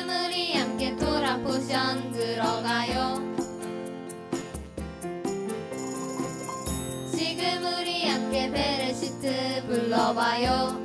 새물이 함께 토라포션 들어가요 지금 우리 함께 베레시트 불러봐요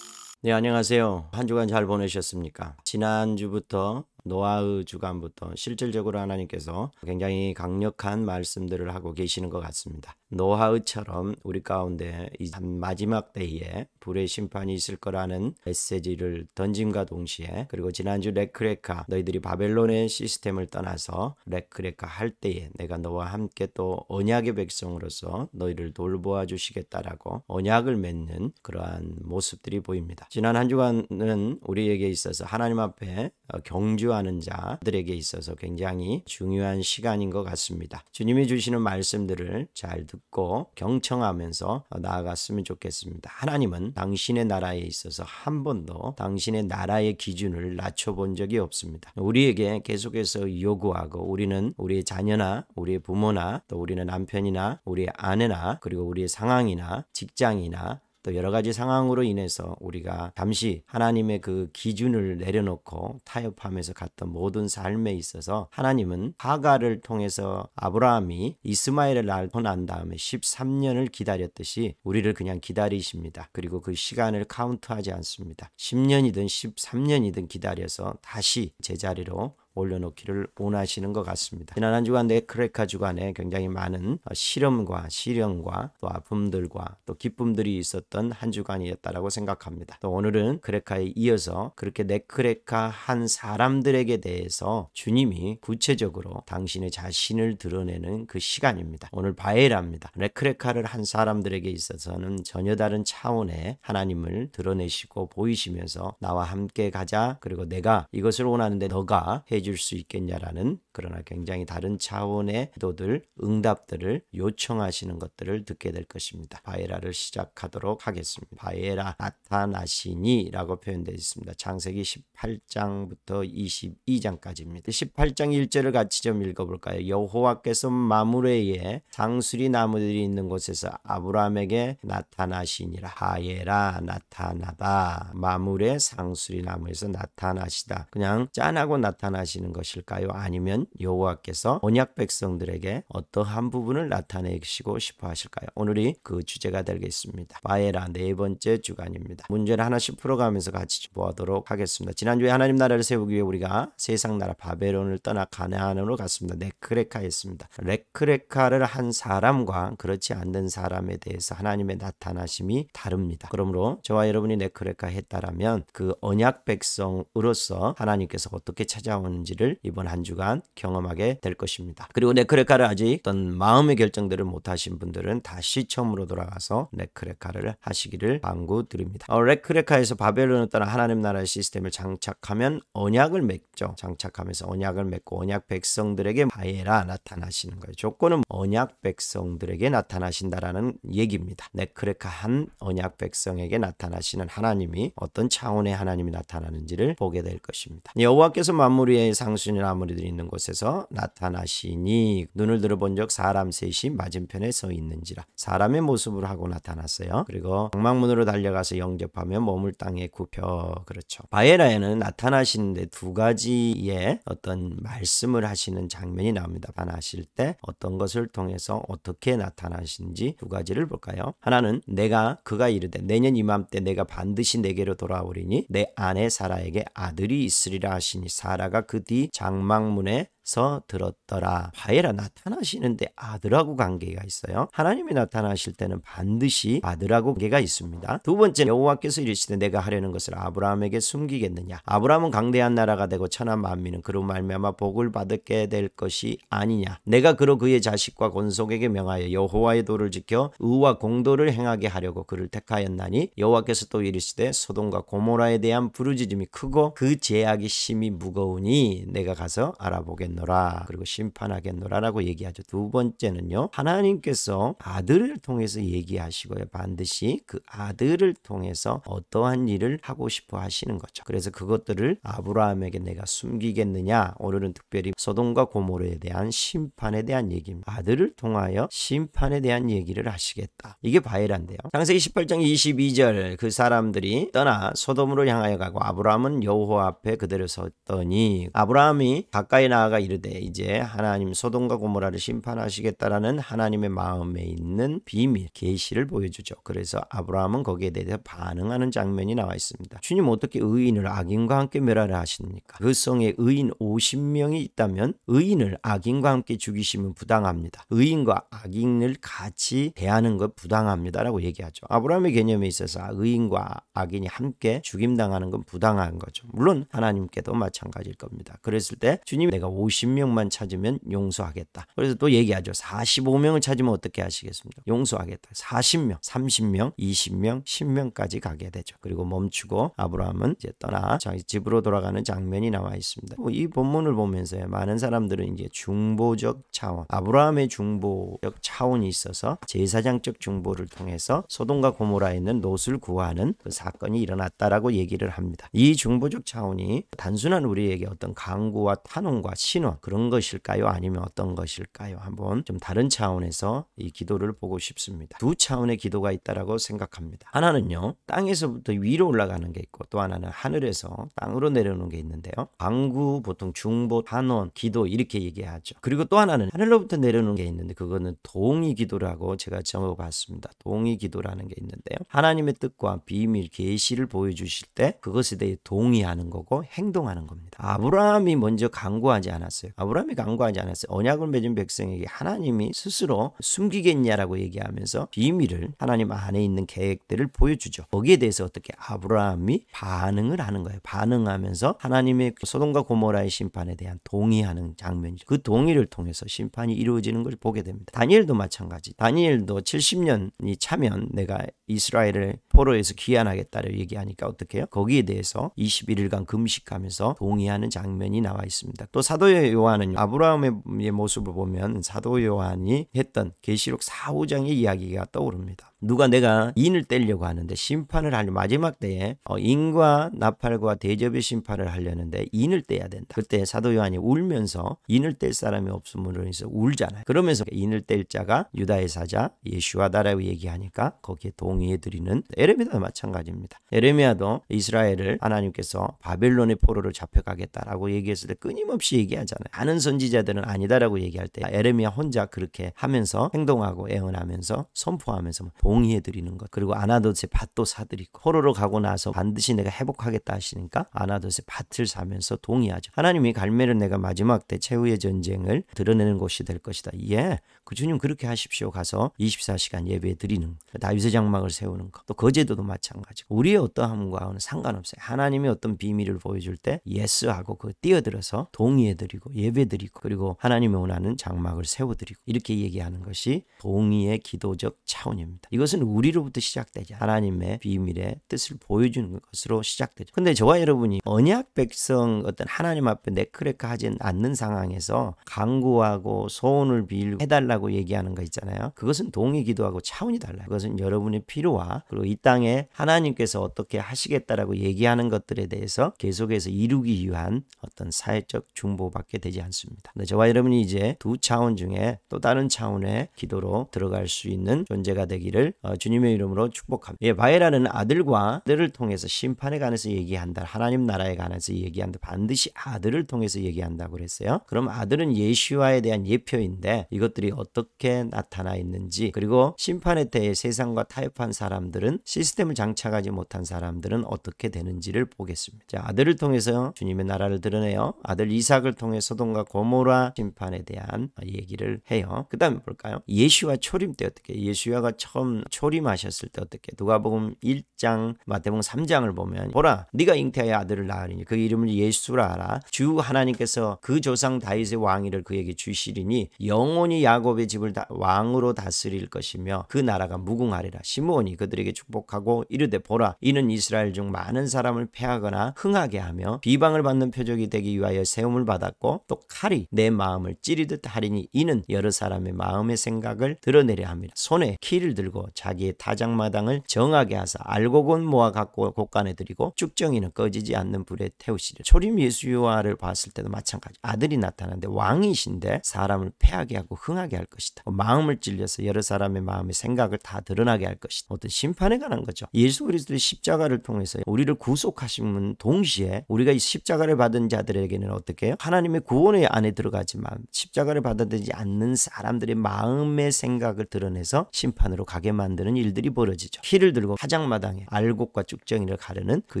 네, 안녕하세요. 한 주간 잘 보내셨습니까? 지난주부터 노아의 주간부터 실질적으로 하나님께서 굉장히 강력한 말씀들을 하고 계시는 것 같습니다. 노아의처럼 우리 가운데 이 마지막 때에 불의 심판이 있을 거라는 메시지를 던짐과 동시에 그리고 지난주 레크레카 너희들이 바벨론의 시스템을 떠나서 레크레카 할 때에 내가 너와 함께 또 언약의 백성으로서 너희를 돌보아 주시겠다라고 언약을 맺는 그러한 모습들이 보입니다. 지난 한 주간은 우리에게 있어서 하나님 앞에 경주 소유하는 자들에게 있어서 굉장히 중요한 시간인 것 같습니다. 주님이 주시는 말씀들을 잘 듣고 경청하면서 나아갔으면 좋겠습니다. 하나님은 당신의 나라에 있어서 한 번도 당신의 나라의 기준을 낮춰본 적이 없습니다. 우리에게 계속해서 요구하고 우리는 우리의 자녀나 우리의 부모나 또 우리는 남편이나 우리의 아내나 그리고 우리의 상황이나 직장이나 또 여러 가지 상황으로 인해서 우리가 잠시 하나님의 그 기준을 내려놓고 타협하면서 갔던 모든 삶에 있어서 하나님은 하가를 통해서 아브라함이 이스마엘을 낳고 난 다음에 13년을 기다렸듯이 우리를 그냥 기다리십니다. 그리고 그 시간을 카운트하지 않습니다. 10년이든 13년이든 기다려서 다시 제자리로 올려놓기를 원하시는 것 같습니다. 지난 한 주간 내크레카 주간에 굉장히 많은 실험과 시련과 또 아픔들과 또 기쁨들이 있었던 한 주간이었다라고 생각합니다. 또 오늘은 크레카에 이어서 그렇게 내크레카한 사람들에게 대해서 주님이 구체적으로 당신의 자신을 드러내는 그 시간입니다. 오늘 바에라입니다. 내크레카를한 사람들에게 있어서는 전혀 다른 차원의 하나님을 드러내시고 보이시면서 나와 함께 가자 그리고 내가 이것을 원하는데 너가 해주 가질 수 있겠냐라는 그러나 굉장히 다른 차원의 기도들, 응답들을 요청하시는 것들을 듣게 될 것입니다. 바에라를 시작하도록 하겠습니다. 바에라 나타나시니라고 표현되어 있습니다. 장세기 18장부터 22장까지입니다. 18장 1절을 같이 좀 읽어볼까요? 여호와께서 마무레에 상수리 나무들이 있는 곳에서 아브라함에게 나타나시니라. 바에라 나타나다. 마물의 상수리 나무에서 나타나시다. 그냥 짠하고 나타나시는 것일까요? 아니면 여호와께서 언약 백성들에게 어떠한 부분을 나타내시고 싶어 하실까요? 오늘이 그 주제가 되겠습니다. 바에라 네 번째 주간입니다. 문제를 하나씩 풀어가면서 같이 보도록 하겠습니다. 지난주에 하나님 나라를 세우기 위해 우리가 세상 나라 바벨론을 떠나 가나안으로 갔습니다. 네크레카였습니다. 레크레카를 한 사람과 그렇지 않는 사람에 대해서 하나님의 나타나심이 다릅니다. 그러므로 저와 여러분이 네크레카 했다라면 그 언약 백성으로서 하나님께서 어떻게 찾아오는지를 이번 한 주간 경험하게 될 것입니다. 그리고 네크레카를 아직 어떤 마음의 결정들을 못하신 분들은 다시 처음으로 돌아가서 네크레카를 하시기를 당구드립니다. 어, 레크레카에서 바벨론을 떠나 하나님 나라의 시스템을 장착하면 언약을 맺죠. 장착하면서 언약을 맺고 언약 백성들에게 바에라 나타나시는 거예요. 조건은 언약 백성들에게 나타나신다라는 얘기입니다. 네크레카한 언약 백성에게 나타나시는 하나님이 어떤 차원의 하나님이 나타나는지를 보게 될 것입니다. 여호와께서 만물 위에 상순이나 무들이 있는 곳에 곳에서 나타나시니 눈을 들어본 적 사람 셋이 맞은편에 서 있는지라 사람의 모습으로 하고 나타났어요. 그리고 방망문으로 달려가서 영접하며 몸을 땅에 굽혀 그렇죠. 바에라에는 나타나시는데 두 가지의 어떤 말씀을 하시는 장면이 나옵니다. 반나실때 어떤 것을 통해서 어떻게 나타나신지 두 가지를 볼까요? 하나는 내가 그가 이르되 내년 이맘때 내가 반드시 내게로 돌아오리니 내 아내 사라에게 아들이 있으리라 하시니 사라가 그 뒤 장막문에 서 들었더라. 바에라 나타나시는데 아들하고 관계가 있어요. 하나님이 나타나실 때는 반드시 아들하고 관계가 있습니다. 두 번째 여호와께서 이르시되 내가 하려는 것을 아브라함에게 숨기겠느냐. 아브라함은 강대한 나라가 되고 천한 만민은 그로 말미암아 복을 받게 될 것이 아니냐. 내가 그로 그의 자식과 권속에게 명하여 여호와의 도를 지켜 의와 공도를 행하게 하려고 그를 택하였나니 여호와께서 또 이르시되 소돔과 고모라에 대한 부르짖음이 크고 그 제약이 심히 무거우니 내가 가서 알아보겠느냐. 하겠노라 그리고 심판하겠노라라고 얘기하죠. 두 번째는요. 하나님께서 아들을 통해서 얘기하시고요. 반드시 그 아들을 통해서 어떠한 일을 하고 싶어 하시는 거죠. 그래서 그것들을 아브라함에게 내가 숨기겠느냐? 오늘은 특별히 소돔과 고모르에 대한 심판에 대한 얘기입니다. 아들을 통하여 심판에 대한 얘기를 하시겠다. 이게 바이란데요. 창세기 18장 22절 그 사람들이 떠나 소돔으로 향하여 가고 아브라함은 여호와 앞에 그대로 섰더니 아브라함이 가까이 나아가 이르되 이제 하나님 소돔과 고모라를 심판하시겠다라는 하나님의 마음에 있는 비밀 계시를 보여주죠. 그래서 아브라함은 거기에 대해서 반응하는 장면이 나와 있습니다. 주님 어떻게 의인을 악인과 함께 멸하라 하십니까? 그 성에 의인 50명이 있다면 의인을 악인과 함께 죽이시면 부당합니다. 의인과 악인을 같이 대하는 것 부당합니다라고 얘기하죠. 아브라함의 개념에 있어서 의인과 악인이 함께 죽임당하는 건 부당한 거죠. 물론 하나님께도 마찬가지일 겁니다. 그랬을 때 주님 내가 50 50명만 찾으면 용서하겠다. 그래서 또 얘기하죠. 45명을 찾으면 어떻게 하시겠습니까? 용서하겠다. 40명, 30명, 20명, 10명까지 가게 되죠. 그리고 멈추고 아브라함은 이제 떠나 자기 집으로 돌아가는 장면이 나와 있습니다. 뭐 이 본문을 보면서 많은 사람들은 이제 중보적 차원, 아브라함의 중보적 차원이 있어서 제사장적 중보를 통해서 소돔과 고모라에 있는 롯을 구하는 그 사건이 일어났다라고 얘기를 합니다. 이 중보적 차원이 단순한 우리에게 어떤 강구와 탄원과 시 신호 그런 것일까요? 아니면 어떤 것일까요? 한번 좀 다른 차원에서 이 기도를 보고 싶습니다. 두 차원의 기도가 있다라고 생각합니다. 하나는요. 땅에서부터 위로 올라가는 게 있고 또 하나는 하늘에서 땅으로 내려오는 게 있는데요. 광구 보통 중보 단원 기도 이렇게 얘기하죠. 그리고 또 하나는 하늘로부터 내려오는 게 있는데 그거는 동의 기도라고 제가 정어봤습니다 동의 기도라는 게 있는데요. 하나님의 뜻과 비밀 계시를 보여주실 때 그것에 대해 동의하는 거고 행동하는 겁니다. 아브라함이 먼저 강구하지 않았 않았어요. 아브라함이 간구하지 않았어요. 언약을 맺은 백성에게 하나님이 스스로 숨기겠냐라고 얘기하면서 비밀을 하나님 안에 있는 계획들을 보여주죠. 거기에 대해서 어떻게 아브라함이 반응을 하는 거예요. 반응하면서 하나님의 그 소돔과 고모라의 심판에 대한 동의하는 장면이죠. 그 동의를 통해서 심판이 이루어지는 걸 보게 됩니다. 다니엘도 마찬가지. 다니엘도 70년이 차면 내가 이스라엘을 포로에서 귀환하겠다를 얘기하니까 어떻게 해요? 거기에 대해서 21일간 금식하면서 동의하는 장면이 나와 있습니다. 또 사도의 요한은 아브라함의 모습을 보면 사도 요한이 했던 계시록 4, 호장의 이야기가 떠오릅니다. 누가 내가 인을 떼려고 하는데 심판을 하려 마지막 때에 어, 인과 나팔과 대접의 심판을 하려는데 인을 떼야 된다. 그때 사도 요한이 울면서 인을 뗄 사람이 없음으로 해서 울잖아요. 그러면서 인을 뗄 자가 유다의 사자 예수와다라고 얘기하니까 거기에 동의해 드리는 에레미야도 마찬가지입니다. 에레미아도 이스라엘을 하나님께서 바벨론의 포로로 잡혀가겠다라고 얘기했을 때 끊임없이 얘기하죠. 하잖아요 아는 선지자들은 아니다라고 얘기할 때 에레미야 혼자 그렇게 하면서 행동하고 애언하면서 선포하면서 뭐 봉의해 드리는 것. 그리고 아나도스의 밭도 사드리고 포로로 가고 나서 반드시 내가 회복하겠다 하시니까 아나도스의 밭을 사면서 동의하죠. 하나님이 갈매를 내가 마지막 때 최후의 전쟁을 드러내는 곳이 될 것이다. 예. 그 주님 그렇게 하십시오. 가서 24시간 예배 드리는 다윗의 장막을 세우는 것. 또 거제도도 마찬가지고 우리의 어떠함과는 상관없어요. 하나님이 어떤 비밀을 보여줄 때 예스하고 그 뛰어들어서 동의해드리고 예배드리고 그리고 하나님의 원하는 장막을 세워드리고 이렇게 얘기하는 것이 동의의 기도적 차원입니다. 이것은 우리로부터 시작되지 하나님의 비밀의 뜻을 보여주는 것으로 시작되죠. 근데 저와 여러분이 언약 백성 어떤 하나님 앞에 내크레카 하진 않는 상황에서 강구하고 소원을 빌고 해달라 기도라고 얘기하는 거 있잖아요. 그것은 동의 기도하고 차원이 달라요. 그것은 여러분의 필요와 그리고 이 땅에 하나님께서 어떻게 하시겠다라고 얘기하는 것들에 대해서 계속해서 이루기 위한 어떤 사회적 중보밖에 되지 않습니다. 근데 저와 여러분이 이제 두 차원 중에 또 다른 차원의 기도로 들어갈 수 있는 존재가 되기를 어, 주님의 이름으로 축복합니다. 예, 바에라는 아들과 아들을 통해서 심판에 관해서 얘기한다. 하나님 나라에 관해서 얘기한다. 반드시 아들을 통해서 얘기한다고 그랬어요. 그럼 아들은 예시와에 대한 예표인데 이것들이 어떤 어떻게 나타나 있는지 그리고 심판에 대해 세상과 타협한 사람들은 시스템을 장착하지 못한 사람들은 어떻게 되는지를 보겠습니다. 자, 아들을 통해서 주님의 나라를 드러내요. 아들 이삭을 통해 소돔과 고모라 심판에 대한 얘기를 해요. 그 다음에 볼까요? 예수와 초림 때 어떻게 예수야가 처음 초림하셨을 때 어떻게 누가복음 1장 마태복음 3장을 보면 보라 네가 잉태하여 아들을 낳으리니 그 이름을 예수라 하라 주 하나님께서 그 조상 다윗의 왕위를 그에게 주시리니 영원히 야곱 야곱의 집을 다, 왕으로 다스릴 것이며 그 나라가 무궁하리라 시므온이 그들에게 축복하고 이르되 보라 이는 이스라엘 중 많은 사람을 패하거나 흥하게 하며 비방을 받는 표적이 되기 위하여 세움을 받았고 또 칼이 내 마음을 찌르듯 하리니 이는 여러 사람의 마음의 생각을 드러내려 합니다. 손에 키를 들고 자기의 타장마당을 정하게 하사 알곡은 모아 갖고 곳간에 들이고 쭉정이는 꺼지지 않는 불에 태우시려 초림 예수요아를 봤을 때도 마찬가지 아들이 나타나는데 왕이신데 사람을 패하게 하고 흥하게 할 것이다. 뭐 마음을 찔려서 여러 사람의 마음의 생각을 다 드러나게 할 것이다. 어떤 심판에 관한 거죠. 예수 그리스도의 십자가를 통해서 우리를 구속하심은 동시에 우리가 이 십자가를 받은 자들에게는 어떻게 해요? 하나님의 구원의 안에 들어가지만 십자가를 받아들이지 않는 사람들의 마음의 생각을 드러내서 심판으로 가게 만드는 일들이 벌어지죠. 키를 들고 화장마당에 알곡과 쭉정이를 가르는 그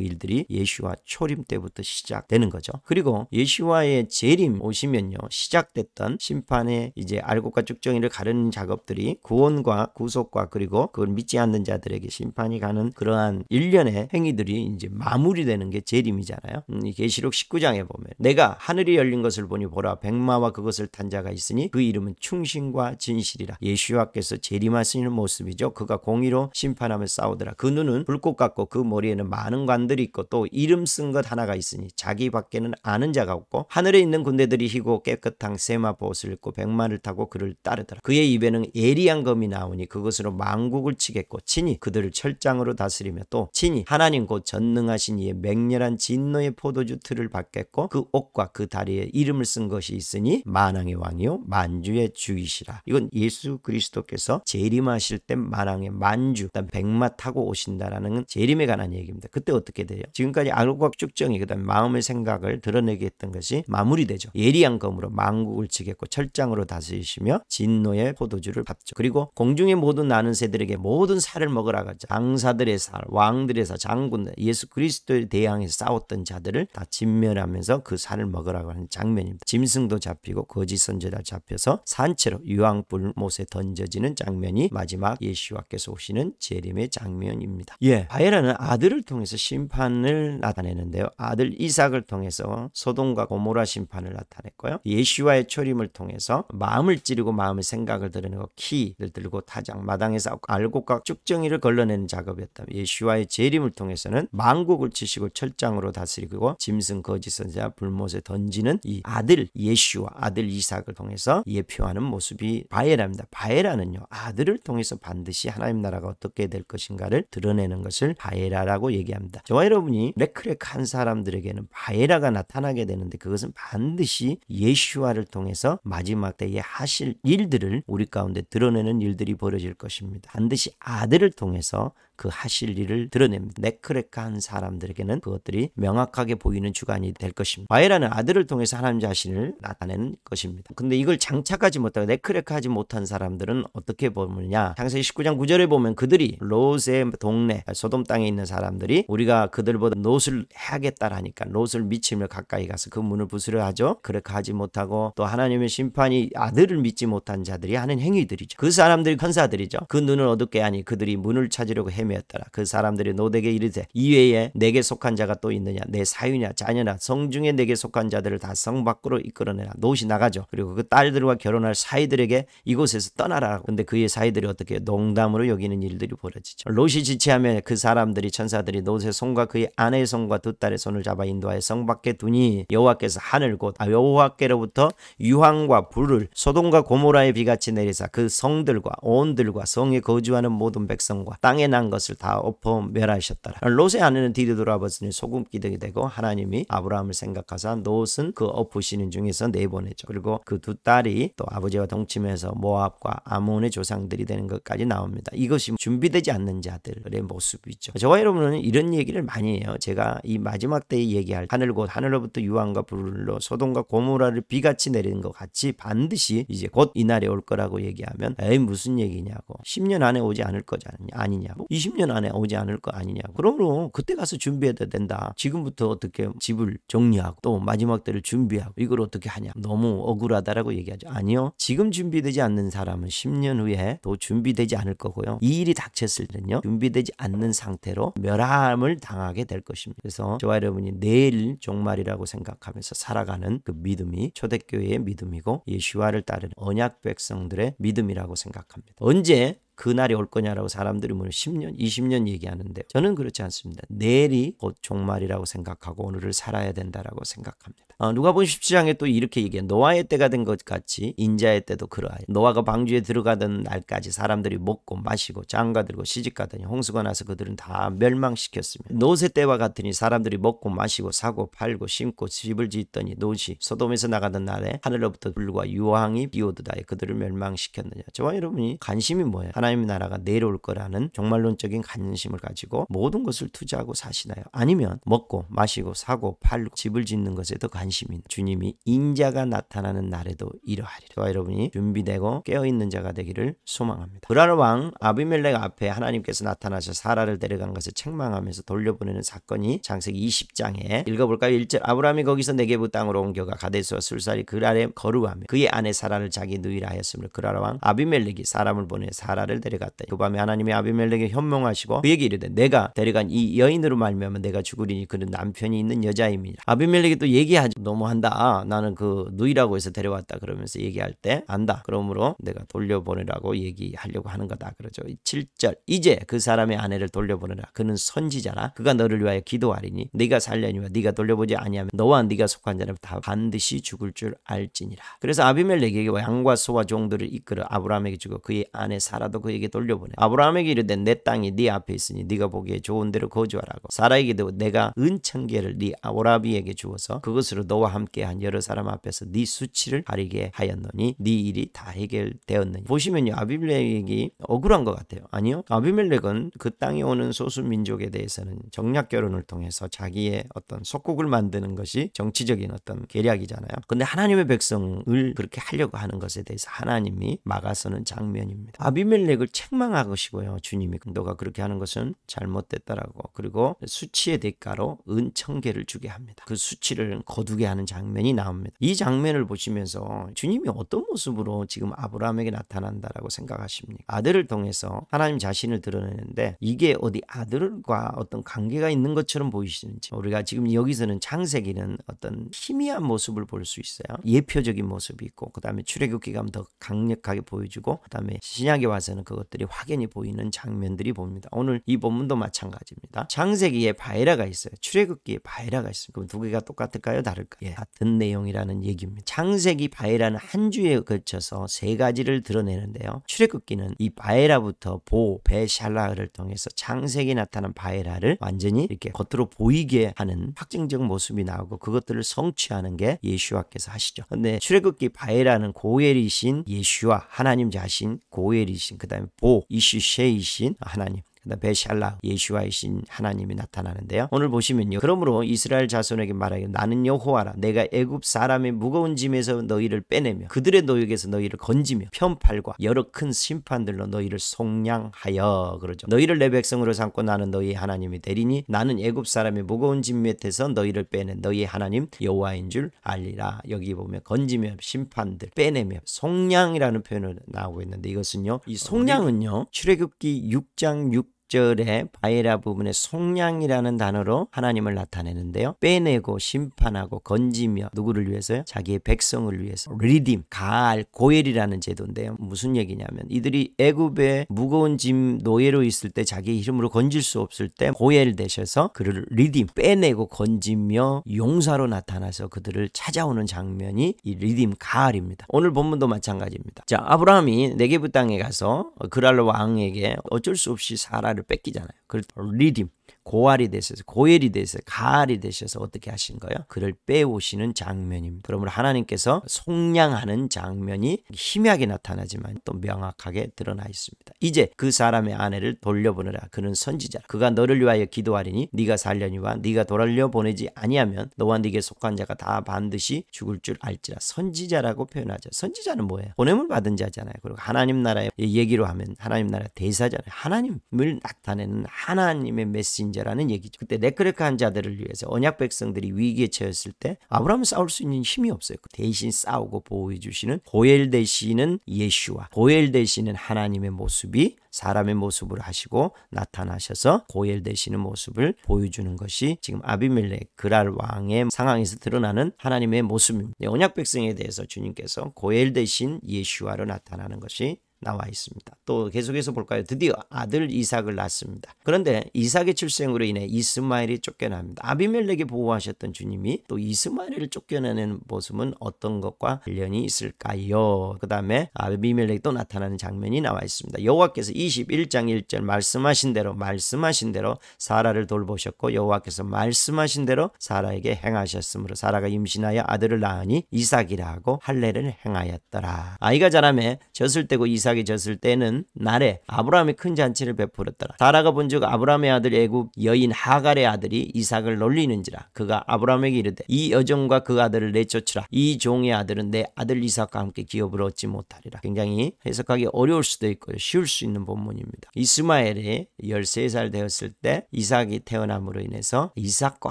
일들이 예수와 초림 때부터 시작되는 거죠. 그리고 예수와의 재림 오시면요 시작됐던 심판의 이제 알곡과 저축 정의를 가르는 작업들이 구원과 구속과 그리고 그걸 믿지 않는 자들에게 심판이 가는 그러한 일련의 행위들이 이제 마무리되는 게 재림이잖아요. 음, 이 계시록 19장에 보면 내가 하늘이 열린 것을 보니 보라 백마와 그것을 탄 자가 있으니 그 이름은 충신과 진실이라 예수와께서 재림하시는 모습이죠. 그가 공의로 심판하며 싸우더라. 그 눈은 불꽃 같고 그 머리에는 많은 관들이 있고 또 이름 쓴 것 하나가 있으니 자기 밖에는 아는 자가 없고 하늘에 있는 군대들이 희고 깨끗한 세마 보옷을 입고 백마를 타고 그를 따르더라. 그의 입에는 예리한 검이 나오니 그것으로 망국을 치겠고 친히 그들을 철장으로 다스리며 또 친히 하나님 곧 전능하신 이의 맹렬한 진노의 포도주 틀을 받겠고 그 옷과 그 다리에 이름을 쓴 것이 있으니 만왕의 왕이요 만주의 주이시라. 이건 예수 그리스도께서 재림하실 때 만왕의 만주 일단 백마 타고 오신다라는 재림에 관한 얘기입니다. 그때 어떻게 돼요? 지금까지 악곡 쭉정이 그다음 마음의 생각을 드러내게 했던 것이 마무리되죠. 예리한 검으로 망국을 치겠고 철장으로 다스리시며 진노의 포도주를 받죠. 그리고 공중의 모든 나는 새들에게 모든 살을 먹으라 가죠 장사들의 살, 왕들의 살, 장군들, 예수 그리스도에 대항해 싸웠던 자들을 다 진멸하면서 그 살을 먹으라고 하는 장면입니다. 짐승도 잡히고 거짓 선제다 잡혀서 산채로 유황불 못에 던져지는 장면이 마지막 예수와께서 오시는 재림의 장면입니다. 예, 바에라는 아들을 통해서 심판을 나타내는데요. 아들 이삭을 통해서 소동과 고모라 심판을 나타냈고요. 예수와의 초림을 통해서 마음을 찌르고 마음의 생각을 드러내고 키를 들고 타작 마당에서 알곡과 쭉정이를 걸러내는 작업이었다. 예수와의 재림을 통해서는 망국을 치시고 철장으로 다스리고 짐승 거짓 선자 불못에 던지는 이 아들 예수와 아들 이삭을 통해서 예표하는 모습이 바에라입니다. 바에라는요 아들을 통해서 반드시 하나님 나라가 어떻게 될 것인가를 드러내는 것을 바에라라고 얘기합니다. 저와 여러분이 레크렉한 사람들에게는 바에라가 나타나게 되는데 그것은 반드시 예수와를 통해서 마지막 때에 하실 일들을 우리 가운데 드러내는 일들이 벌어질 것입니다. 반드시 아들을 통해서 그 하실 일을 드러냅니다. 네크레카한 사람들에게는 그것들이 명확하게 보이는 주관이 될 것입니다. 바이라는 아들을 통해서 하나님 자신을 나타내는 것입니다. 근데 이걸 장착하지 못하고 네크레카하지 못한 사람들은 어떻게 보느냐 창세기 19장 9절에 보면 그들이 롯의 동네 소돔 땅에 있는 사람들이 우리가 그들보다 롯을 해야겠다라니까 롯을 미치며 가까이 가서 그 문을 부수려 하죠. 그렇게 하지 못하고 또 하나님의 심판이 아들을 믿지 못한 자들이 하는 행위들이죠. 그 사람들이 천사들이죠. 그 눈을 어둡게 하니 그들이 문을 찾으려고 헤매 시험이었더라. 그 사람들이 노대게 이르되 이외에 내게 속한 자가 또 있느냐 내 사유냐 자녀나 성중에 내게 속한 자들을 다 성 밖으로 이끌어내라. 노시 나가죠. 그리고 그 딸들과 결혼할 사이들에게 이곳에서 떠나라. 근데 그의 사이들이 어떻게 농담으로 여기는 일들이 벌어지죠. 롯이 지체하면그 사람들이 천사들이 노의 손과 그의 아내의 손과 두 딸의 손을 잡아 인도하여 성 밖에 두니 여호와께서 하늘 곧 아, 여호와께로부터 유황과 불을 소동과 고모라의 비같이 내리사 그 성들과 온들과 성에 거주하는 모든 백성과 땅에 난것 것을 다 엎어 멸하셨더라. 롯의 아내는 뒤로 돌아봤으니 소금기둥이 되고 하나님이 아브라함을 생각하사 롯은 그 엎으시는 중에서 내보내죠. 그리고 그 두 딸이 또 아버지와 동침해서 모압과 아몬의 조상들이 되는 것까지 나옵니다. 이것이 준비되지 않는 자들의 모습이죠. 저와 여러분은 이런 얘기를 많이 해요. 제가 이 마지막 때에 얘기할 하늘 곧 하늘로부터 유황과 불로 소동과 고모라를 비같이 내리는 것 같이 반드시 이제 곧 이날에 올 거라고 얘기하면 에이 무슨 얘기냐고 10년 안에 오지 않을 거지 아니냐고 50년 안에 오지 않을 거 아니냐. 그러므로 그때 가서 준비해도 된다. 지금부터 어떻게 집을 정리하고 또 마지막 때를 준비하고 이걸 어떻게 하냐. 너무 억울하다라고 얘기하죠. 아니요. 지금 준비되지 않는 사람은 10년 후에 또 준비되지 않을 거고요. 이 일이 닥쳤을 때는요. 준비되지 않는 상태로 멸함을 당하게 될 것입니다. 그래서 저와 여러분이 내일 종말이라고 생각하면서 살아가는 그 믿음이 초대교회의 믿음이고 예수와를 따르는 언약 백성들의 믿음이라고 생각합니다. 언제 그날이 올 거냐라고 사람들이 물론 10년, 20년 얘기하는데 저는 그렇지 않습니다. 내일이 곧 종말이라고 생각하고 오늘을 살아야 된다라고 생각합니다. 어, 누가본음 17장에 또 이렇게 얘기해 노아의 때가 된 것 같이 인자의 때도 그러하여 노아가 방주에 들어가던 날까지 사람들이 먹고 마시고 장가 들고 시집 가더니 홍수가 나서 그들은 다멸망시켰습니다 노세 때와 같으니 사람들이 먹고 마시고 사고 팔고 심고 집을 짓더니 노시 소돔에서 나가던 날에 하늘로부터 불과 유황이 비오드다에 그들을 멸망시켰느냐 저와 여러분이 관심이 뭐예요? 하나 하나님 나라가 내려올 거라는 종말론적인 관심을 가지고 모든 것을 투자하고 사시나요? 아니면 먹고 마시고 사고 팔고 집을 짓는 것에도 관심이 있는 주님이 인자가 나타나는 날에도 이러하리라. 저와 여러분이 준비되고 깨어있는 자가 되기를 소망합니다. 브라르 왕 아비멜렉 앞에 하나님께서 나타나서 사라를 데려간 것을 책망하면서 돌려보내는 사건이 장세기 20장에 읽어볼까요? 1절 아브라함이 거기서 내게부 땅으로 옮겨가 가데스와 술살이 그라에 거루하며 그의 아내 사라를 자기 누이라 하였으므로 그라르왕 아비멜렉이 사람을 보내 사라를 아비멜렉 데려갔다. 그 밤에 하나님이 아비멜렉에 게 현명하시고 그에게 이르되 내가 데려간 이 여인으로 말미암아 내가 죽으리니 그는 남편이 있는 여자입니다. 아비멜렉이 또 얘기하지 너무한다. 아, 나는 그 누이라고 해서 데려왔다 그러면서 얘기할 때 안다. 그러므로 내가 돌려보내라고 얘기하려고 하는 거다. 그러죠. 7절 이제 그 사람의 아내를 돌려보내라. 그는 선지자라. 그가 너를 위하여 기도하리니 네가 살려니와 네가 돌려보지 아니하면 너와 네가 속한 자는 다 반드시 죽을 줄 알지니라. 그래서 아비멜렉에게 양과 소와 종들을 이끌어 아브라함에게 주고 그의 아내 사라도 그 그에게 돌려보내. 아브라함에게 이르되 내 땅이 네 앞에 있으니 네가 보기에 좋은 대로 거주하라고. 사라에게도 내가 은천 개를 네아브라비에게 주어서 그것으로 너와 함께한 여러 사람 앞에서 네 수치를 가리게 하였노니 네 일이 다 해결되었느니. 보시면요 아비멜렉이 억울한 것 같아요. 아니요 아비멜렉은 그 땅에 오는 소수 민족에 대해서는 정략 결혼을 통해서 자기의 어떤 속국을 만드는 것이 정치적인 어떤 계략이잖아요. 근데 하나님의 백성을 그렇게 하려고 하는 것에 대해서 하나님이 막아서는 장면입니다. 아비멜 렉 아비멜렉을 책망하고싶어요 주님이 그 너가 그렇게 하는 것은 잘못됐다라고 그리고 수치의 대가로 은천 개를 주게 합니다. 그 수치를 거두게 하는 장면이 나옵니다. 이 장면을 보시면서 주님이 어떤 모습으로 지금 아브라함에게 나타난다라고 생각하십니까? 아들을 통해서 하나님 자신을 드러내는데 이게 어디 아들과 어떤 관계가 있는 것처럼 보이시는지 우리가 지금 여기서는 창세기는 어떤 희미한 모습을 볼 수 있어요. 예표적인 모습이 있고 그다음에 출애굽기 가면 더 강력하게 보여주고 그다음에 신약에 와서는 하는 그것들이 확연히 보이는 장면들이 봅니다. 오늘 이 본문도 마찬가지입니다. 창세기에 바이라가 있어요. 출애굽기에 바이라가 있어요. 그럼 두 개가 똑같을까요? 다를까요? 예, 같은 내용이라는 얘기입니다. 창세기 바이라는 한 주에 걸쳐서 세 가지를 드러내는데요. 출애굽기는 이 바이라부터 보, 배, 샬라를 통해서 창세기 나타난 바이라를 완전히 이렇게 겉으로 보이게 하는 확증적 모습이 나오고 그것들을 성취하는 게 예수와께서 하시죠. 근데 출애굽기 바이라는 고엘이신 예수와 하나님 자신 고엘이신 그그 다음에 보, 이슈, 쉐이신 하나님 그다음 베샬라 예슈아이신 하나님이 나타나는데요. 오늘 보시면요. 그러므로 이스라엘 자손에게 말하여 나는 여호와라 내가 애굽 사람의 무거운 짐에서 너희를 빼내며 그들의 노역에서 너희를 건지며 편팔과 여러 큰 심판들로 너희를 속량하여 그러죠. 너희를 내 백성으로 삼고 나는 너희 하나님이 되리니 나는 애굽 사람의 무거운 짐 밑에서 너희를 빼낸 너희 의 하나님 여호와인 줄 알리라. 여기 보면 건지며 심판들 빼내며 속량이라는 표현을 나오고 있는데 이것은요. 이 속량은요. 출애굽기 6장 6 6절의 바에라 부분의 속량이라는 단어로 하나님을 나타내는데요. 빼내고 심판하고 건지며 누구를 위해서요? 자기의 백성을 위해서 리딤, 가알, 고엘이라는 제도인데요. 무슨 얘기냐면 이들이 애굽의 무거운 짐 노예로 있을 때 자기 이름으로 건질 수 없을 때 고엘 되셔서 그를 리딤, 빼내고 건지며 용사로 나타나서 그들을 찾아오는 장면이 이 리딤 가알입니다. 오늘 본문도 마찬가지입니다. 자, 아브라함이 네게부 땅에 가서 그랄 왕에게 어쩔 수 없이 사라 하나 뺏기잖아요. 그래서 리딤 고알이 되셔서 고열이 되셔서 가알이 되셔서 어떻게 하신 거예요? 그를 빼오시는 장면입니다. 그러므로 하나님께서 속량하는 장면이 희미하게 나타나지만 또 명확하게 드러나 있습니다. 이제 그 사람의 아내를 돌려보내라. 그는 선지자. 그가 너를 위하여 기도하리니 네가 살려니와 네가 돌려 보내지 아니하면 너와 네게 속한 자가 다 반드시 죽을 줄 알지라. 선지자라고 표현하죠. 선지자는 뭐예요? 보냄을 받은 자잖아요. 그리고 하나님 나라의 얘기로 하면 하나님 나라 대사잖아요. 하나님을 나타내는 하나님의 메신저 문제라는 얘기죠. 그때 네크레크 한자들을 위해서 언약 백성들이 위기에 처했을 때 아브라함은 싸울 수 있는 힘이 없어요. 그 대신 싸우고 보호해 주시는 고엘 되시는 예수와 고엘 되시는 하나님의 모습이 사람의 모습을 하시고 나타나셔서 고엘 되시는 모습을 보여주는 것이 지금 아비멜렉 그랄 왕의 상황에서 드러나는 하나님의 모습입니다. 네, 언약 백성에 대해서 주님께서 고엘 되신 예수와로 나타나는 것이 나와 있습니다. 또 계속해서 볼까요? 드디어 아들 이삭을 낳습니다. 그런데 이삭의 출생으로 인해 이스마엘이 쫓겨납니다. 아비멜렉이 보호하셨던 주님이 또 이스마엘을 쫓겨내는 모습은 어떤 것과 관련이 있을까요? 그 다음에 아비멜렉이 또 나타나는 장면이 나와 있습니다. 여호와께서 21장 1절 말씀하신 대로 말씀하신 대로 사라를 돌보셨고 여호와께서 말씀하신 대로 사라에게 행하셨으므로 사라가 임신하여 아들을 낳으니 이삭이라 하고 할례를 행하였더라. 아이가 자라매 젖을 때고 이삭이 젖을 때는 날에 아브라함이 큰 잔치를 베풀었더라. 사라가 본즉 아브라함의 아들 애굽 여인 하갈의 아들이 이삭을 놀리는지라 그가 아브라함에게 이르되 이 여종과 그 아들을 내쫓으라 이 종의 아들은 내 아들 이삭과 함께 기업을 얻지 못하리라. 굉장히 해석하기 어려울 수도 있고 쉬울 수 있는 본문입니다. 이스마엘이 13살 되었을 때 이삭이 태어남으로 인해서 이삭과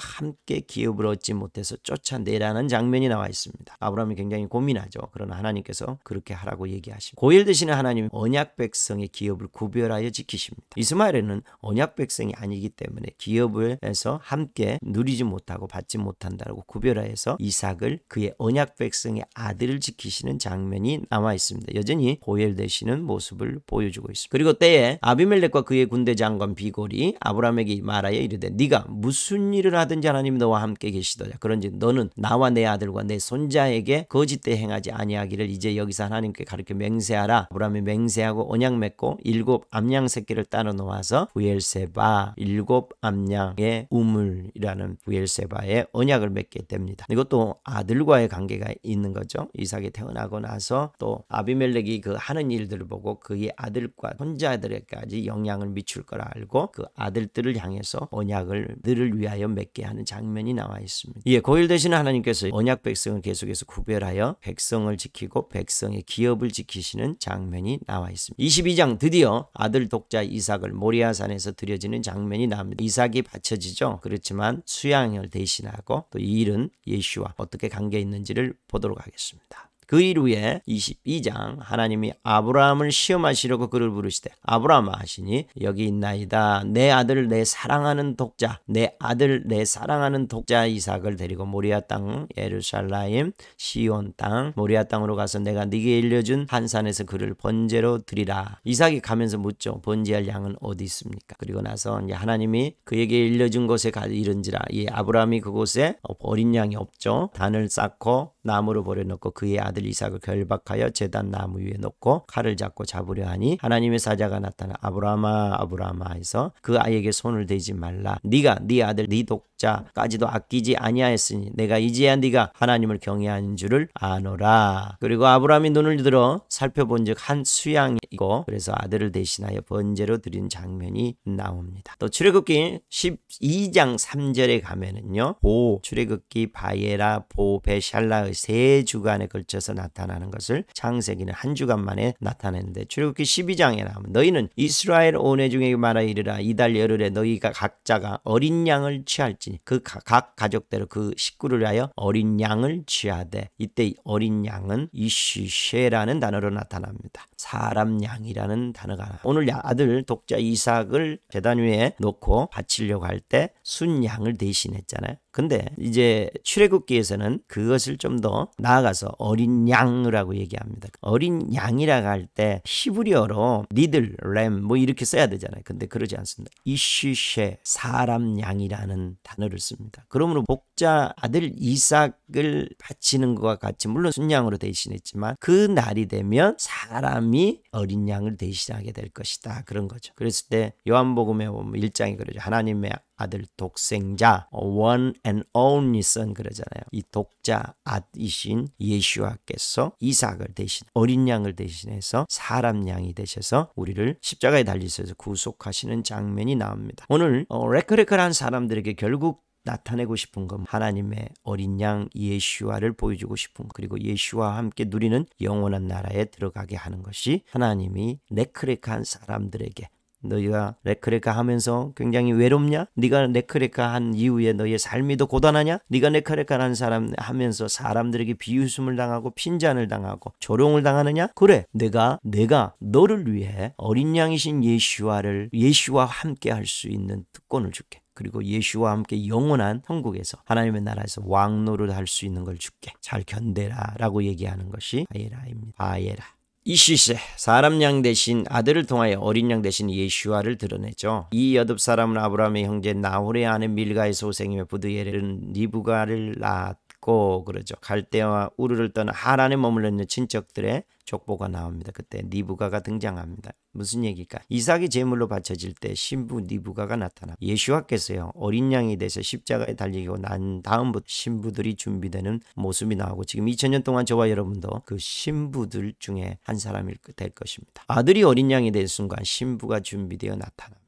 함께 기업을 얻지 못해서 쫓아내라는 장면이 나와 있습니다. 아브라함이 굉장히 고민하죠. 그러나 하나님께서 그렇게 하라고 얘기하십니다. 고일 되시는 하나님 언약 백 백성의 기업을 구별하여 지키십니다. 이스마엘에는 언약 백성이 아니기 때문에 기업을 해서 함께 누리지 못하고 받지 못한다고 구별하여서 이삭을 그의 언약 백성의 아들을 지키시는 장면이 남아 있습니다. 여전히 보혈되시는 모습을 보여주고 있습니다. 그리고 때에 아비멜렉과 그의 군대 장관 비골이 아브라함에게 말하여 이르되 네가 무슨 일을 하든지 하나님 너와 함께 계시더냐 그런지 너는 나와 내 아들과 내 손자에게 거짓대 행하지 아니하기를 이제 여기서 하나님께 가르켜 맹세하라 아브라함이 맹세하고 언약 암양 맺고 일곱 암양 새끼를 따로 놓아서 부엘세바 일곱 암양의 우물이라는 부엘세바의 언약을 맺게 됩니다. 이것도 아들과의 관계가 있는 거죠. 이삭이 태어나고 나서 또 아비멜렉이 그 하는 일들을 보고 그의 아들과 손자들에까지 영향을 미칠 거걸 알고 그 아들들을 향해서 언약을 늘을 위하여 맺게 하는 장면이 나와 있습니다. 예, 고일 되시는 하나님께서 언약 백성을 계속해서 구별하여 백성을 지키고 백성의 기업을 지키시는 장면이 나와 있습니다. 22장 드디어 아들 독자 이삭을 모리아산에서 드려지는 장면이 나옵니다. 이삭이 바쳐지죠. 그렇지만 수양을 대신하고 또 이 일은 예수와 어떻게 관계 있는지를 보도록 하겠습니다. 그 이후에 22장 하나님이 아브라함을 시험하시려고 그를 부르시되 아브라함아 하시니 여기 있나이다 내 아들 내 사랑하는 독자 내 아들 내 사랑하는 독자 이삭을 데리고 모리아 땅예루살임 시온 땅 모리아 땅으로 가서 내가 네게 일려준 한산에서 그를 번제로 드리라 이삭이 가면서 묻죠 번제할 양은 어디 있습니까 그리고 나서 이제 하나님이 그에게 일려준 곳에 가 이른지라 이 아브라함이 그곳에 어린 양이 없죠 단을 쌓고 나무로 버려놓고 그의 아들 이삭을 결박하여 재단 나무 위에 놓고 칼을 잡고 잡으려 하니 하나님의 사자가 나타나 아브라마 아브라마 해서 그 아이에게 손을 대지 말라 네가 네 아들 네독 십자까지도 아끼지 아니하였으니 내가 이제야 네가 하나님을 경외하는 줄을 아노라. 그리고 아브라함이 눈을 들어 살펴본즉 한 수양이고 그래서 아들을 대신하여 번제로 드린 장면이 나옵니다. 또 출애굽기 12장 3절에 가면은요. 보 출애굽기 바예라 보 베샬라의 세 주간에 걸쳐서 나타나는 것을 창세기는 한 주간 만에 나타내는데 출애굽기 12장에 나오면 너희는 이스라엘 온해 중에 말하 이르라 이달 열흘에 너희가 각자가 어린 양을 취할지 지니그각 가족대로 그 식구를 위하여 어린 양을 취하되 이때 어린 양은 이슈쉐라는 단어로 나타납니다. 사람 양이라는 단어가 오늘 아들 독자 이삭을 재단 위에 놓고 바치려고 할 때 순양을 대신했잖아요. 근데 이제 출애굽기에서는 그것을 좀 더 나아가서 어린 양이라고 얘기합니다. 어린 양이라고 할 때 히브리어로 니들 램 뭐 이렇게 써야 되잖아요. 근데 그러지 않습니다. 이슈쉐 사람 양이라는 단어를 씁니다. 그러므로 목자 아들 이삭을 바치는 것과 같이 물론 순양으로 대신했지만 그 날이 되면 사람이 어린 양을 대신하게 될 것이다. 그런 거죠. 그랬을 때 요한복음에 보면 일장이 그러죠. 하나님의 아들 독생자 one and only son 그러잖아요. 이 독자 아이신 예수와께서 이삭을 대신 어린 양을 대신해서 사람 양이 되셔서 우리를 십자가에 달리셔서 구속하시는 장면이 나옵니다. 오늘 어, 레크레크한 사람들에게 결국 나타내고 싶은 건 하나님의 어린 양 예슈아를 보여주고 싶은 것 그리고 예슈와 함께 누리는 영원한 나라에 들어가게 하는 것이 하나님이 레크레크한 사람들에게 너희가 레크레카 하면서 굉장히 외롭냐? 네가 레크레카 한 이후에 너희의 삶이 더 고단하냐? 네가 레크레카라는 사람 하면서 사람들에게 비웃음을 당하고 핀잔을 당하고 조롱을 당하느냐? 그래, 내가 내가 너를 위해 어린 양이신 예수와를 예수와 함께 할 수 있는 특권을 줄게. 그리고 예수와 함께 영원한 천국에서 하나님의 나라에서 왕노를 할 수 있는 걸 줄게. 잘 견뎌라 라고 얘기하는 것이 아예라입니다. 아예라. 이시세 사람 양 대신 아들을 통하여 어린 양 대신 예슈아를 드러내죠. 이 여듭 사람은 아브라함의 형제 나홀의 아내 밀가의 소생이며 부두예를 리브가를 낳았다. 있고 그러죠. 갈대와 우르를 떠나 하란에 머물렀는 친척들의 족보가 나옵니다. 그때 니부가가 등장합니다. 무슨 얘기일까? 이삭이 제물로 바쳐질 때 신부 니부가가 나타나 예수와께서요 어린 양이 돼서 십자가에 달리고 난 다음부터 신부들이 준비되는 모습이 나오고 지금 2000년 동안 저와 여러분도 그 신부들 중에 한 사람일 될 것입니다. 아들이 어린 양이 된 순간 신부가 준비되어 나타납니다.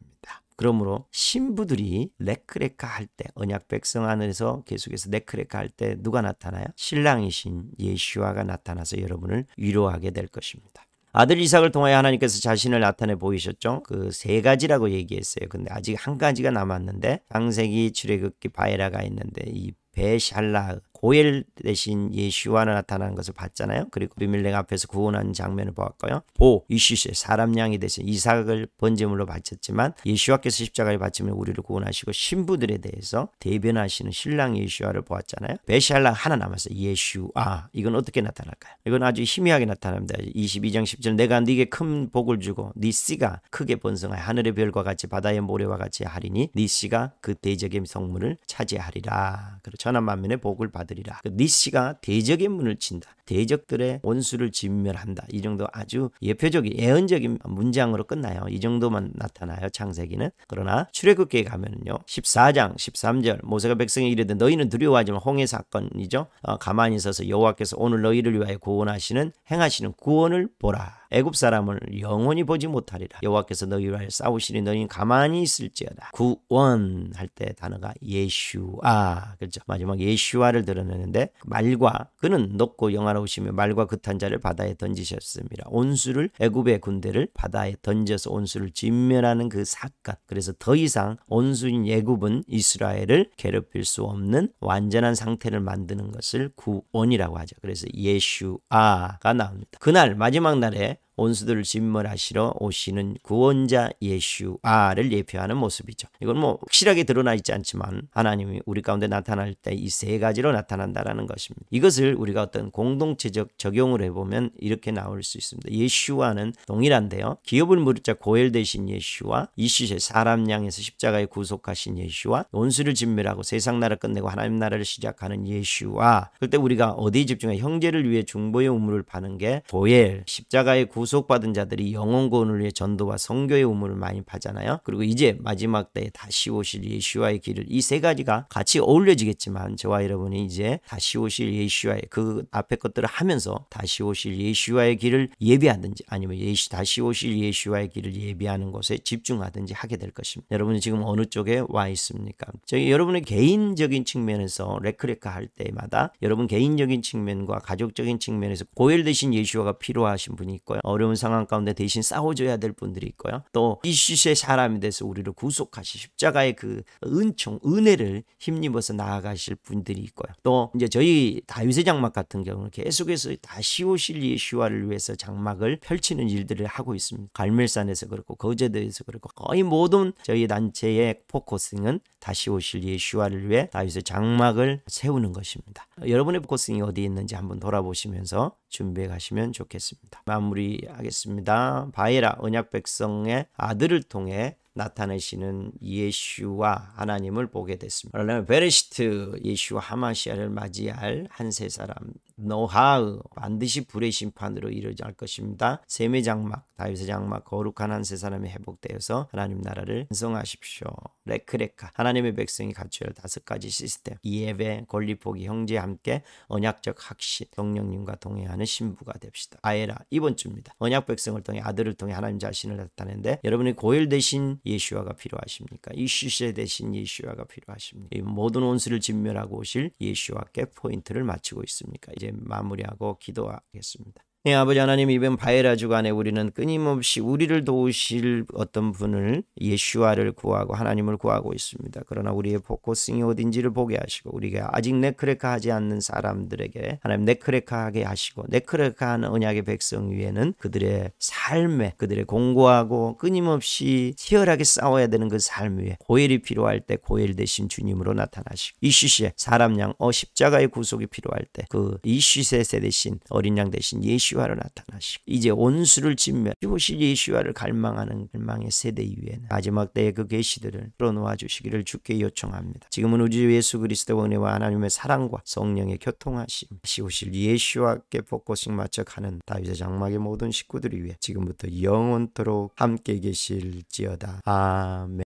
그러므로 신부들이 레크레카 할 때 언약 백성 안에서 계속해서 레크레카 할 때 누가 나타나요? 신랑이신 예수아가 나타나서 여러분을 위로하게 될 것입니다. 아들 이삭을 통하여 하나님께서 자신을 나타내 보이셨죠. 그 세 가지라고 얘기했어요. 근데 아직 한 가지가 남았는데 창세기 출애굽기 바에라가 있는데 이 베샬라 고엘 대신 예수와 는 나타나는 것을 봤잖아요. 그리고 비밀랭 앞에서 구원하는 장면을 보았고요. 보 이슈세 사람 양이 대신 이삭을 번제물로 바쳤지만 예수와께서 십자가에 바치면 우리를 구원하시고 신부들에 대해서 대변하시는 신랑 예수와를 보았잖아요. 베샬랑 하나 남았어요. 예수와 이건 어떻게 나타날까요? 이건 아주 희미하게 나타납니다. 22장 10절 내가 네게 큰 복을 주고 네 씨가 크게 번성하여 하늘의 별과 같이 바다의 모래와 같이 하리니 네 씨가 그 대적의 성물을 차지하리라. 그리고 전하만면의 복을 받 받으리라. 그 니시가 대적의 문을 친다. 대적들의 원수를 진멸한다. 이 정도 아주 예표적인 예언적인 문장으로 끝나요. 이 정도만 나타나요. 창세기는. 그러나 출애굽기에 가면요. 14장 13절 모세가 백성에 이르되 너희는 두려워하지 만 홍해 사건이죠. 어, 가만히 서서 여호와께서 오늘 너희를 위하여 구원하시는 행하시는 구원을 보라. 애굽 사람을 영원히 보지 못하리라. 여호와께서 너희와 싸우시니 너희는 가만히 있을지어다. 구원할 때 단어가 예슈아 그렇죠. 마지막 예슈아를 들어 따르는데 말과 그는 높고 영화로우시며 말과 그탄 자를 바다에 던지셨습니다. 온수를 애굽의 군대를 바다에 던져서 온수를 진멸하는 그 사건. 그래서 더 이상 온수인 애굽은 이스라엘을 괴롭힐 수 없는 완전한 상태를 만드는 것을 구원이라고 하죠. 그래서 예슈아가 나옵니다. 그날 마지막 날에 온수들을 진멸하시러 오시는 구원자 예수아를 예표하는 모습이죠. 이건 뭐 확실하게 드러나 있지 않지만 하나님이 우리 가운데 나타날 때 이 세 가지로 나타난다라는 것입니다. 이것을 우리가 어떤 공동체적 적용을 해보면 이렇게 나올 수 있습니다. 예수와는 동일한데요. 기업을 무릇자 고엘되신 예수와 이시세 사람 양에서 십자가에 구속하신 예수와 온수를 진멸하고 세상 나라 끝내고 하나님 나라를 시작하는 예수와 그때 우리가 어디에 집중해 형제를 위해 중보의 우물을 파는 게 고엘 십자가의 구속 구속받은 자들이 영혼구원을 위해 전도와 성교의 우물을 많이 파잖아요. 그리고 이제 마지막 때에 다시 오실 예수와의 길을 이 세 가지가 같이 어울려지겠지만 저와 여러분이 이제 다시 오실 예수와의 그 앞에 것들을 하면서 다시 오실 예수와의 길을 예비하든지 아니면 예수 다시 오실 예수와의 길을 예비하는 것에 집중하든지 하게 될 것입니다. 여러분은 지금 어느 쪽에 와 있습니까? 저희 여러분의 개인적인 측면에서 레크레크할 때마다 여러분 개인적인 측면과 가족적인 측면에서 고열되신 예수와가 필요하신 분이 있고요. 어려운 상황 가운데 대신 싸워줘야 될 분들이 있고요. 또 이슈의 사람이 돼서 우리를 구속하시 십자가의 그 은총 은혜를 힘입어서 나아가실 분들이 있고요. 또 이제 저희 다윗의 장막 같은 경우는 계속해서 다시오실 예시와를 위해서 장막을 펼치는 일들을 하고 있습니다. 갈멜산에서 그렇고 거제도에서 그렇고 거의 모든 저희 단체의 포커싱은 다시오실 예시와를 위해 다윗의 장막을 세우는 것입니다. 여러분의 포커싱이 어디 있는지 한번 돌아보시면서 준비해 가시면 좋겠습니다. 마무리하겠습니다. 바에라 언약 백성의 아들을 통해 나타내시는 예슈와 하나님을 보게 됐습니다. 그러면 베레시트 예슈와 하마시아를 맞이할 한 세 사람 노하우 반드시 불의 심판으로 이루어질 것입니다. 세매 장막, 다윗의 장막, 거룩한 한 세 사람이 회복되어서 하나님 나라를 완성하십시오. 레크레카, 하나님의 백성이 갖춰야 다섯 가지 시스템, 예배, 권리포기, 형제 함께 언약적 학식, 성령님과 동행하는 신부가 됩시다. 아에라 이번 주입니다. 언약 백성을 통해 아들을 통해 하나님 자신을 나타내는데 여러분이 고열 대신 예수와가 필요하십니까? 이슈세 대신 예수와가 필요하십니까? 모든 온수를 진멸하고 오실 예수와께 포인트를 맞추고 있습니까? 이제 마무리하고 기도하겠습니다. 예, 아버지 하나님 이번 바에라 주간에 우리는 끊임없이 우리를 도우실 어떤 분을 예슈아를 구하고 하나님을 구하고 있습니다. 그러나 우리의 포커싱이 어딘지를 보게 하시고 우리가 아직 네크레카하지 않는 사람들에게 하나님 네크레카하게 하시고 네크레카한 언약의 백성 위에는 그들의 삶에 그들의 공고하고 끊임없이 치열하게 싸워야 되는 그삶에 고엘이 필요할 때 고엘 대신 주님으로 나타나시고 이슈시에 사람 양어 십자가의 구속이 필요할 때 그 이슈세 대신 어린 양 대신 예수 예시화를 나타나시고 이제 온수를 진멸하시고 예시와를 갈망하는 갈망의 세대 위에는 마지막 때의 그 계시들을 풀어놓아 주시기를 주께 요청합니다. 지금은 우주 예수 그리스도의 은혜와 하나님의 사랑과 성령의 교통하심 시오실 예수와께 복고식 맞춰 가는 다윗의 장막의 모든 식구들을 위해 지금부터 영원토록 함께 계실지어다. 아멘